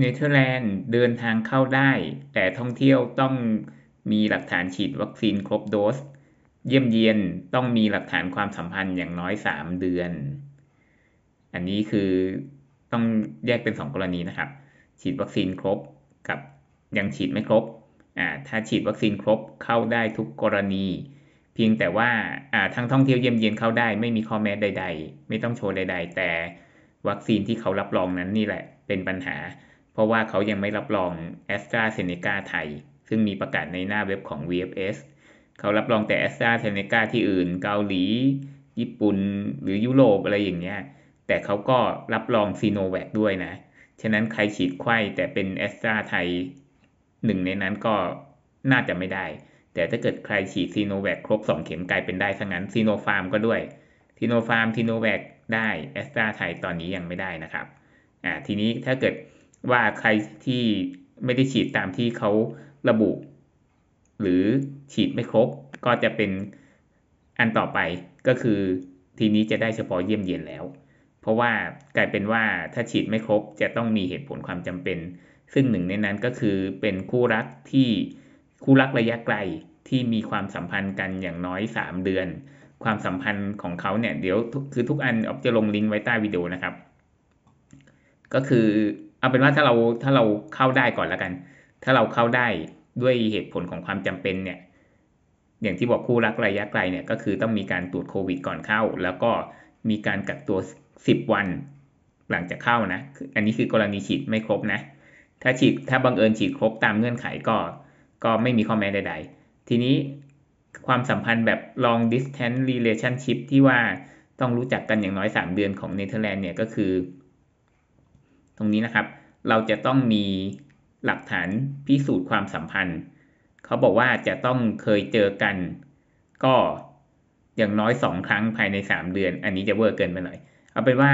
เนเธอร์แลนด์เดินทางเข้าได้ แต่ท่องเที่ยวต้องมีหลักฐานฉีดวัคซีนครบโดส เยี่ยมเยียนต้องมีหลักฐานความสัมพันธ์อย่างน้อย 3 เดือน อันนี้คือต้องแยกเป็น 2 กรณีนะครับ ฉีดวัคซีนครบกับยังฉีดไม่ครบอ่าถ้าฉีดวัคซีนครบเข้าได้ทุกกรณี เพียงแต่ว่าอ่าทั้งท่องเที่ยวเยี่ยมเยียนเข้าได้ไม่มีข้อแม้ใด ๆ ไม่ต้องโชว์ใด ๆ แต่วัคซีนที่เขารับรองนั้นนี่แหละ เป็นปัญหาเพราะว่าเขายังไม่รับรอง a s t r a z เซ e c a ไทย ซึ่งมีประกาศในหน้าเว็บของ VFS เขารับรองแต่ a s t r a z เซ e c a ที่อื่นเกาหลี ญี่ปุ่นหรือยุโรปอะไรอย่างเงี้ยแต่เขาก็รับรองซีโนแวคด้วยนะฉะนั้นใครฉีดไข้แต่เป็น a s t r a ไทยหนึ่งในนั้นก็น่าจะไม่ได้ แต่ถ้าเกิดใครฉีดซีโนแวคครบ 2 เข็มกลายเป็นได้ทั้งนั้นซีโนฟาร์มก็ด้วยซีโนฟาร์มซีโนแวคได้แอสตราไทยตอนนี้ยังไม่ได้นะครับอ่าทีนี้ถ้าเกิดว่าใครที่ไม่ได้ฉีดตามที่เขาระบุ หรือฉีดไม่ครบ ก็จะเป็นอันต่อไปก็คือทีนี้จะได้เฉพาะเยี่ยมเยียนแล้ว เพราะว่ากลายเป็นว่าถ้าฉีดไม่ครบจะต้องมีเหตุผลความจำเป็น ซึ่งหนึ่งในนั้นก็คือเป็นคู่ รักที่คู่รักระยะไกลที่มีความสัมพันธ์กันอย่างน้อย 3 เดือน ความสัมพันธ์ของเขาเนี่ยเดี๋ยวคือทุกอันออกจะลงลิงก์ไว้ใต้วิดีโอนะครับ ก็คือเอาเป็นว่าถ้าเราถ้าเราเข้าได้ก่อนแล้วกัน ถ้าเราเข้าได้ด้วยเหตุผลของความจำเป็นเนี่ยอย่างที่บอกคู่รักระยะไกลเนี่ยก็คือต้องมีการตรวจโควิดก่อนเข้า แล้วก็มีการกักตัว 10 วันหลังจากเข้านะ อันนี้คือกรณีฉีดไม่ครบนะ ถ้าฉีดถ้าบังเอิญฉีดครบตามเงื่อนไขก็ ก็ไม่มีข้อแม้ใดๆ ทีนี้ความสัมพันธ์แบบ long distance relationship ที่ว่าต้องรู้จักกันอย่างน้อย3เดือนของเนเธอร์แลนด์เนี่ยก็คือตรงนี้นะครับเราจะต้องมีหลักฐานพิสูจน์ความสัมพันธ์เขาบอกว่าจะต้องเคยเจอกันก็อย่างน้อยสองครั้งภายใน 3 เดือน อันนี้จะเวอร์เกินไปหน่อย เอาเป็นว่า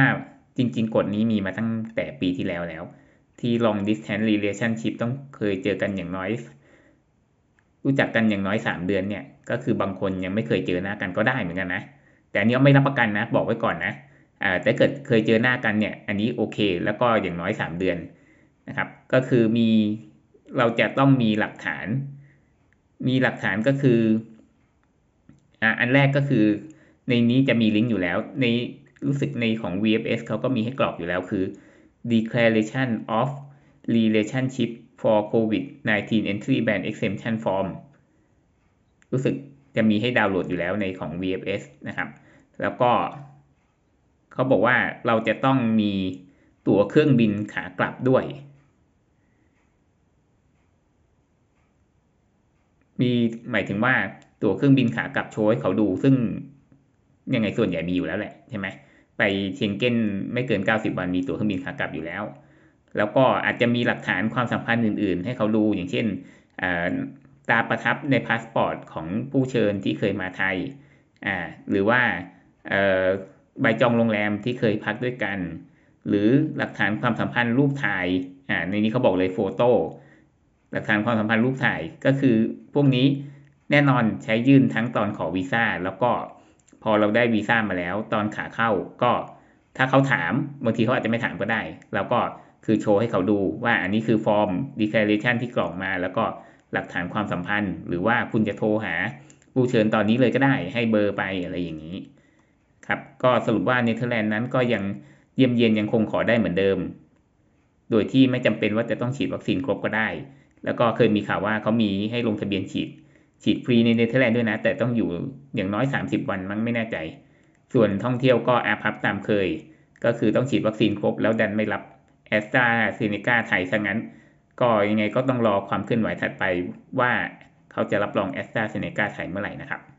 จริง ๆกฎนี้มีมาตั้งแต่ปีที่แล้วแล้ว ที่ long distance relationship ต้องเคยเจอกันอย่างน้อย รู้จักกันอย่างน้อย 3 เดือนเนี่ยก็คือบางคนยังไม่เคยเจอหน้ากันก็ได้เหมือนกันนะ แต่อันนี้ไม่รับประกันนะบอกไว้ก่อนนะแต่เกิดเคยเจอหน้ากันเนี่ย อันนี้โอเค แล้วก็อย่างน้อย 3 เดือนนะครับ ก็คือมีเราจะต้องมีหลักฐาน มีหลักฐานก็คือ อันแรกก็คือในนี้จะมีลิงก์อยู่แล้ว ในรู้สึกในของ VFS เขาก็มีให้กรอกอยู่แล้วคือ declaration of relationship for COVID-19 entry ban exemption form รู้สึกจะมีให้ดาวน์โหลดอยู่แล้วในของ VFS นะครับ แล้วก็เขาบอกว่าเราจะต้องมีตั๋วเครื่องบินขากลับด้วย มีหมายถึงว่าตั๋วเครื่องบินขากลับโชว์ให้เขาดูซึ่งยังไงส่วนใหญ่มีอยู่แล้วแหละใช่ไหมไปเชงเก้นไม่เกิน 90วันมีตั๋วเครื่องบินขากลับอยู่แล้ว แล้วก็อาจจะมีหลักฐานความสัมพันธ์อื่นๆ ให้เขาดูอย่างเช่นตาประทับในพาสปอร์ตของผู้เชิญที่เคยมาไทยหรือว่าใบจองโรงแรมที่เคยพักด้วยกัน หรือหลักฐานความสัมพันธ์รูปถ่ายอ่าในนี้เขาบอกเลยโฟโต้หลักฐานความสัมพันธ์รูปถ่ายก็คือพวกนี้แน่นอนใช้ยื่นทั้งตอนขอวีซ่าแล้วก็พอเราได้วีซ่ามาแล้ว ตอนขาเข้า ก็ถ้าเขาถามบางทีเขาอาจจะไม่ถามก็ได้แล้วก็คือโชว์ให้เขาดูว่าอันนี้คือฟอร์ม declaration ที่กรอกมา แล้วก็หลักฐานความสัมพันธ์ หรือว่าคุณจะโทรหา ผู้เชิญตอนนี้เลยก็ได้ให้เบอร์ไปอะไรอย่างนี้ครับก็สรุปว่าเนเธอร์แลนด์นั้นก็ยังเยี่ยมเยียนยังคงขอได้เหมือนเดิม โดยที่ไม่จำเป็นว่าจะต้องฉีดวัคซีนครบก็ได้ แล้วก็เคยมีข่าวว่าเขามีให้ลงทะเบียนฉีดฉีดฟรีในเนเธอร์แลนด์ด้วยนะ แต่ต้องอยู่อย่างน้อย 30 วันมั้งไม่แน่ใจ ส่วนท่องเที่ยวก็อาพับตามเคย ก็คือต้องฉีดวัคซีนครบแล้วดันไม่รับแอสตราเซเนกาไทยซะงั้นก็ยังไงก็ต้องรอความเคลื่อนไหวถัดไปว่าเขาจะรับรองแอสตราเซเนกาไทยเมื่อไหร่นะครับ